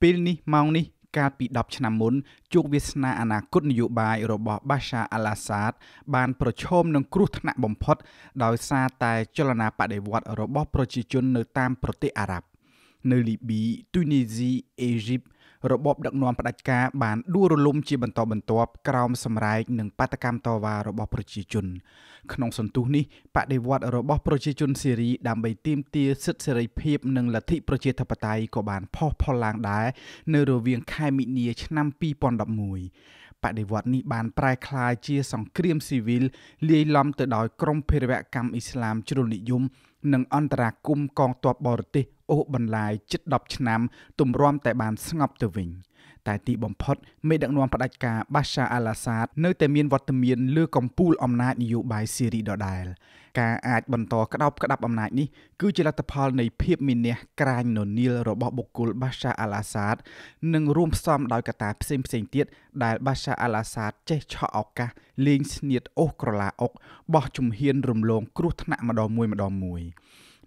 ពេលនេះម៉ោងនេះកាលពី10ឆ្នាំមុន ជោគវាសនាអនាគតនយោបាយរបស់បាសាអាឡាសាត បាន ប្រឈមនឹងគ្រោះថ្នាក់បំផុតដោយសារតែចលនាបដិវត្តរបស់ ប្រជាជននៅតាមប្រទេសអារ៉ាប់ នៅលីប៊ីទូនីស៊ីអេស៊ីបរបបដឹកនាំផ្ដាច់ការបានដួលរលំជាបន្តបន្ទាប់ក្រោមសម្រែកនិងបាតកម្មតវ៉ារបស់ប្រជាជនក្នុងសន្ទុះនេះបដិវត្តរបស់ប្រជាជនសេរីដើម្បីទាមទារសិទ្ធិសេរីភាពនិងលទ្ធិប្រជាធិបតេយ្យក៏បានផុសផុលឡើងដែរនៅរវាងខែមិនិនាឆ្នាំ2011បដិវត្តនេះបានប្រែក្លាយជាសង្គ្រាមស៊ីវិលលាយឡំទៅដោយក្រុមភេរវកម្មអ៊ីស្លាមជ្រុលនិយមនិងអន្តរាគមកងទ័ពបរទេសអូសបន្លាយជិត10ឆ្នាំទម្រាំតែបានស្ងប់ទៅវិញ។តែទីបំផុតមេដឹកនាំផ្ដាច់ការបាសាអាឡាសាតនៅតែមានវត្តមានលើកំពូលអំណាចនយោបាយស៊េរីដដែលការអាចបន្តក្តោបក្តាប់អំណាចនេះគឺជាលទ្ធផលនៃភាពមានះក្រាញននីលរបស់បុគ្គលបាសាអាឡាសាតនិងរួមផ្សំដោយកត្តាផ្សេងផ្សេងទៀតដែលបាសាអាឡាសាតចេះឆក់ឱកាសលេងស្នៀតអូសក្រឡាអុកបោះជំហានរំលងគ្រោះថ្នាក់ម្ដងមួយម្ដងមួយ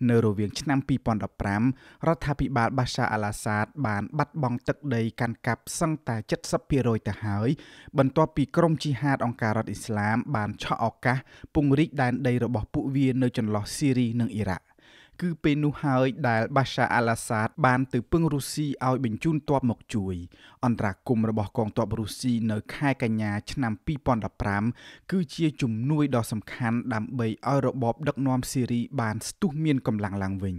នៅរវាងឆ្នាំ2015រដ្ឋាភិបាលបាសាអាឡាសាតបានបាត់បង់ទឹកដីកាន់កាប់សឹងតែ70%ទៅហើយបន្ទាប់ពីក្រុមជីហាតអង្គការរដ្ឋអ៊ីស្លាមបានឆក់ឱកាសពង្រីកដែនដីរបស់ពួកវានៅចន្លោះស៊ីរីនិងអ៊ីរ៉ាក់គឺពេលនោះហើយដែលបាសាអាឡាសាត បានទៅពឹងរុស្ស៊ីឲ្យបញ្ជូនទ័ពមកជួយអន្តរាគមរបស់កងទ័ពរុស្ស៊ីនៅខែកញ្ញា ឆ្នាំ2015គឺជាជំនួយដ៏សំខាន់ដើម្បីឲ្យរបបដឹកនាំស៊ីរីបានស្ទុះមានកម្លាំងឡើងវិញ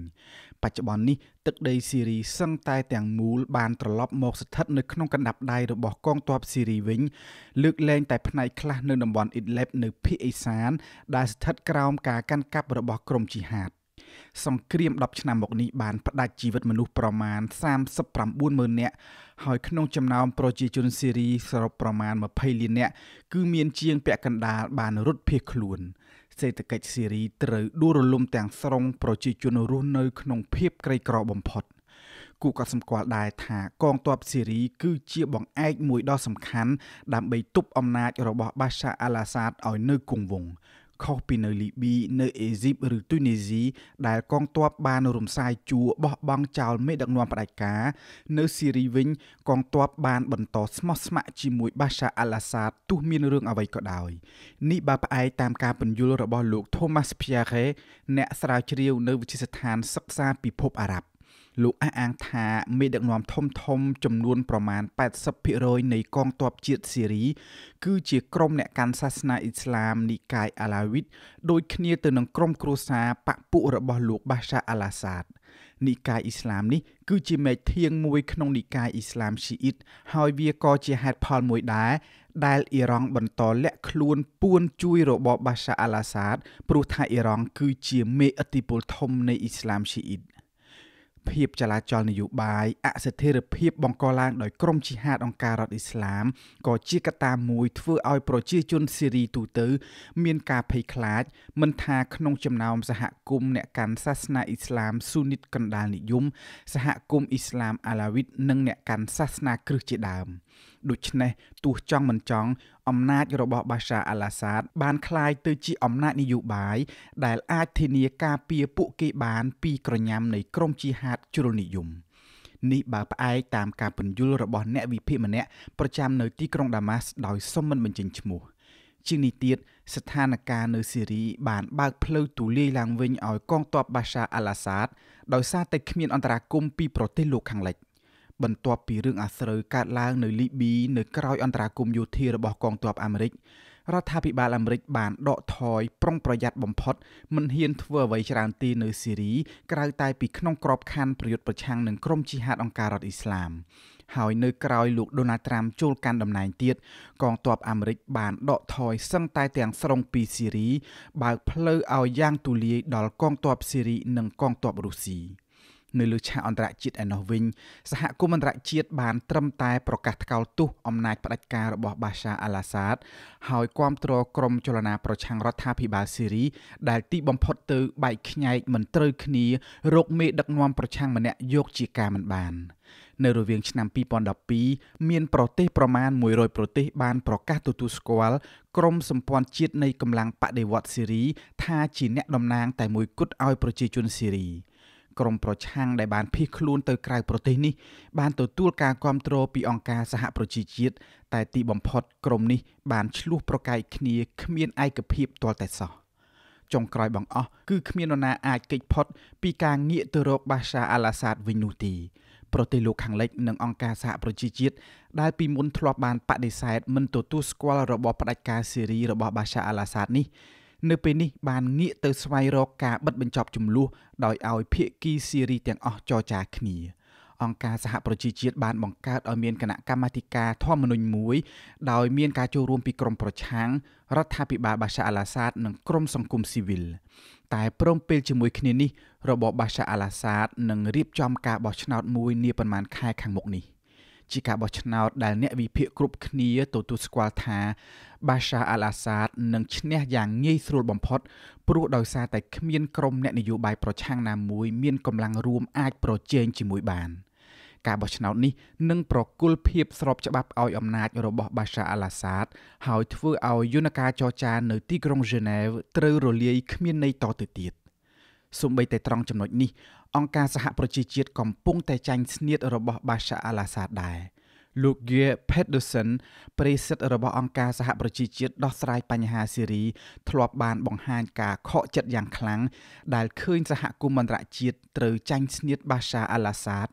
បច្ចុប្បន្ននេះ ទឹកដីស៊ីរីសឹងតែទាំងមូលបានត្រឡប់មកស្ថិតនៅក្នុងកណ្ដាប់ដៃរបស់កងទ័ពស៊ីរីវិញលើកលែងតែផ្នែកខ្លះ នៅតំបន់អ៊ីដលេបនៅភូមិអេសានដែលស្ថិតក្រោមការកាន់កាប់របស់ក្រុមជីហាតសង្គ្រាម10ឆ្នាំមកនេះបាន ផ្ដាច់ជីវិតមនុស្សប្រមាណ39,000នាក់ហើយក្នុងចំណោមប្រជាជនស៊េរីសរុបប្រមាណ20លាននាក់គឺមានជាងពាក់កណ្ដាល បានរត់ភៀសខ្លួនសេដ្ឋកិច្ចស៊េរីត្រូវដួលរលំទាំងស្រុងប្រជាជនរស់នៅ ក្នុងភាពក្រីក្របំផុត។គូក៏សម្គាល់ដែរថាកងទ័ពស៊េរីគឺជាបង្អែកមួយដ៏សំខាន់ដើម្បីទប់អំណាចរបស់បាសាអាឡាសាតឲ្យនៅគង់វង្សខុសពីនៅលីប៊ីនៅអេស៊ីបឬទូនីស៊ីដែលកងទ័ពបានរំសាយជួរបោះបង់ចោលមេដឹកនាំផ្ដាច់ការនៅស៊ីរីវិញកងទ័ពបានបន្តស្មោះស្ម័គ្រជាមួយបាសាអាឡាសាតទោះមានរឿងអ្វីក៏ដោយនេះបើផ្អែកតាមការពន្យល់របស់លោក Thomas Piaget អ្នកស្រាវជ្រាវនៅវិទ្យាស្ថានសិក្សាពិភពអារ៉ាប់លោកអះអាងថាមេដឹកនាំធំធំចំនួន ប្រមាណ80%នៃកងទ័ពជាតិស៊េរីគឺជាក្រុមអ្នកកាន់សាសនាអ៊ីស្លាមនិកាយអាឡាវីតដូចគ្នាទៅនឹងក្រុមគ្រួសារបពុរបស់លោកបាសាអាឡាសាដនិកាយអ៊ីស្លាមនេះគឺជាមេធៀងមួយក្នុង និកាយអ៊ីស្លាមស៊ីអ៊ីតហើយវាក៏ជាហេតុផលមួយដែរដែលអ៊ីរ៉ង់បន្តលាក់ខ្លួន ពួនជួយរបបបាសាអាឡាសាដព្រោះថាអ៊ីរ៉ង់គឺជាមេឥទ្ធិពលធំនៃអ៊ីស្លាមស៊ីអ៊ីតភាពចលាចលនយោបាយអស្ថិរភាពបង្កឡើងដោយក្រុមជីហាតអង្គការរដ្ឋអ៊ីស្លាមក៏ជាកត្តាមួយធ្វើឲ្យប្រជាជនស៊េរីទូទៅមានការភ័យខ្លាចមិនថាក្នុងចំណោមសហគមន៍អ្នកកាន់សាសនាអ៊ីស្លាមស៊ូនីតកណ្ដាលនិយមសហគមន៍អ៊ីស្លាមអាឡាវីតនិងអ្នកកាន់សាសនាគ្រិស្តជាដើម។ដូច្នេះ ទោះចង់មិនចង់អំណាចរបស់បាសាអាឡាសាតបានคล้ายទៅជាអំណាចនយោបាយដែលអាចធានាការពារពួកគេបានពីក្រញាំ នៃក្រមជាហាតជ្រុលនិយមនេះបើផ្អែកតាមការពន្យល់របស់អ្នកវិភាគម្នាក់ប្រចាំនៅទីក្រុងដាម៉ាស់ដោយសុំមិនបញ្ចេញឈ្មោះ ជាងនេះទៀតស្ថានភាពនៅស៊ីរីបានបើកផ្លូវទូលាយឡើងវិញឲ្យកងទ័ពបាសាអាឡាសាតដោយសារតែគ្មានអន្តរាគមន៍ពីប្រទេសលោកខាងលិច។បន្ទាប់ពីរឿងអាស្រូវកើតឡើងនៅលីប៊ីនៅក្រោយអន្តរាគមយោធារបស់កងទ័ពអាមេរិករដ្ឋាភិបាលអាមេរិកបានដកថយប្រុងប្រយ័ត្នបំផុតមិនហ៊ានធ្វើអ្វីច្រើនទីនៅស៊ីរីក្រៅតែពីក្នុងក្របខ័ណ្ឌប្រយុទ្ធប្រឆាំងនឹងក្រុមជីហាតអង្គការរដ្ឋអ៊ីស្លាម ហើយនៅក្រោយលោកដូណាល់ត្រាំចូលកាន់តំណែងទៀតកងទ័ពអាមេរិកបានដកថយសឹងតែទាំងស្រុងពីស៊ីរីបើកផ្លូវឲ្យយ៉ាងទូលាយដល់កងទ័ពស៊ីរីនិងកងទ័ពរុស្ស៊ី។នៅលើឆាកអន្តរជាតិឯណោះវិញ សហគមន៍អន្តរជាតិបានត្រឹមតែប្រកាសថ្កោលទោសអំណាចផ្ដាច់ការរបស់បាសាអាឡាសាតហើយគាំទ្រក្រុមចលនាប្រឆាំងរដ្ឋាភិបាលស៊េរីដែលទីបំផុតទៅបែកខ្ញែកមិនត្រូវគ្នារោគមេដឹកនាំប្រឆាំងម្នាក់យកជាការមិនបាន នៅរវាងឆ្នាំ2012មានប្រទេសប្រមាណ100ប្រទេសបានប្រកាសទទួលស្គាល់ក្រមសម្ព័ន្ធជាតិនៃកម្លាំងបដិវត្តស៊េរីថាជាអ្នកតំណាងតែមួយគត់ឲ្យប្រជាជនស៊េរីក្រុមប្រឆាំងដែលបានភៀសខ្លួនទៅក្រៅប្រទេសនេះ បានទទួលការគ្រប់គ្រងពីអង្គការសហប្រជាជាតិតែទីបំផុតក្រុមនេះបានឈ្លោះប្រកែកគ្នា គ្មានឯកភាពទាល់តែសោះចុងក្រោយបង្អស់គឺគ្មាននរណាអាចគេចផុតពីការងាកទៅរកបាសាអាឡាសាតវិញនោះទេប្រទេសលោកខាងលិចនិងអង្គការសហប្រជាជាតិដែលពីមុនធ្លាប់បានបដិសេធមិនទទួលស្គាល់របបផ្ដាច់ការស៊េរីរបស់បាសាអាឡាសាតនេះនៅពេលនេះបានងាកទៅស្វែងរកការបិទបញ្ចប់ចំនួនដោយឲ្យភាគីស៊េរីទាំងអស់ចរចាគ្នា អង្គការសហប្រជាជាតិបានបង្កើតឲ្យមានគណៈកម្មាធិការធម្មនុញ្ញមួយ ដោយមានការចូលរួមពីក្រមប្រឆាំងរដ្ឋាភិបាលបាសាអាឡាសាតនិងក្រមសង្គមស៊ីវិលតែព្រមពេលជាមួយគ្នានេះរបបបាសាអាឡាសាតនឹងរៀបចំការបោះឆ្នោតមួយនាប៉ុន្មានខែខាងមុខនេះ។ជាការបោះឆ្នោតដែលអ្នកវិភាគគ្រប់គ្នាទទួលស្គាល់ថាបាសាអាល់អាសាតនឹងឈ្នះយ៉ាងងាយស្រួលបំផុតព្រោះដោយសារតែគ្មានក្រុមអ្នកនយោបាយប្រឆាំងណាមួយមានកម្លាំងរួមអាចប្រជែងជាមួយបាន។ការបោះឆ្នោតនេះនឹងប្រគល់ភាពស្របច្បាប់ឲ្យអំណាចរបស់បាសាអាឡាសាតហើយធ្វើឲ្យយន្តការចរចានៅទីក្រុងហ្សឺណែវត្រូវរលាយគ្មានន័យតទៅទៀតសូម្បីតែត្រង់ចំណុចនេះអង្គការសហប្រជាជាតិកំពុងតែចាញ់ស្នៀតរបស់បាសាអាឡាសាដែរលោក Geir Pedersen ប្រេសិតរបស់អង្គការសហប្រជាជាតិដោះស្រាយបញ្ហាសេរីធ្លាប់បានបង្ហាញការខកចិត្តយ៉ាងខ្លាំងដែលឃើញសហគមន៍អន្តរជាតិត្រូវចាញ់ស្នៀតបាសាអាឡាសាត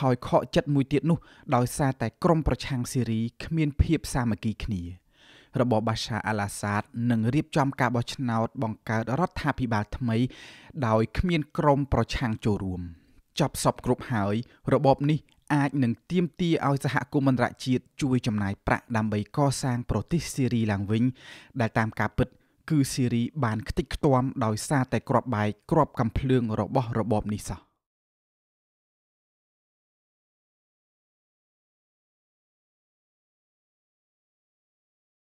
ហើយខកចិត្តមួយទៀតនោះ ដោយសារតែក្រមប្រឆាំងសេរីគ្មានភាពសាមគ្គីគ្នា។របស់បាសាអាឡាសាតនឹងរៀបចំការបោះឆ្នោតបង្កើតរដ្ឋាភិបាលថ្មីដោយគ្មានក្រមប្រឆាំងចូលរួមចប់សពគ្រប់ហើយរបបនេះអាចនឹងទាមទារឲ្យសហគមន៍អន្តរជាតិជួយចំណាយប្រាក់ដើម្បីកសាងប្រទេសសេរីឡើងវិញដែលតាមការពិតគឺសេរីបានខ្ទេចខ្ទាំដោយសារតែក្របបែកក្របកំភ្លើងរបស់របបនេះសោះ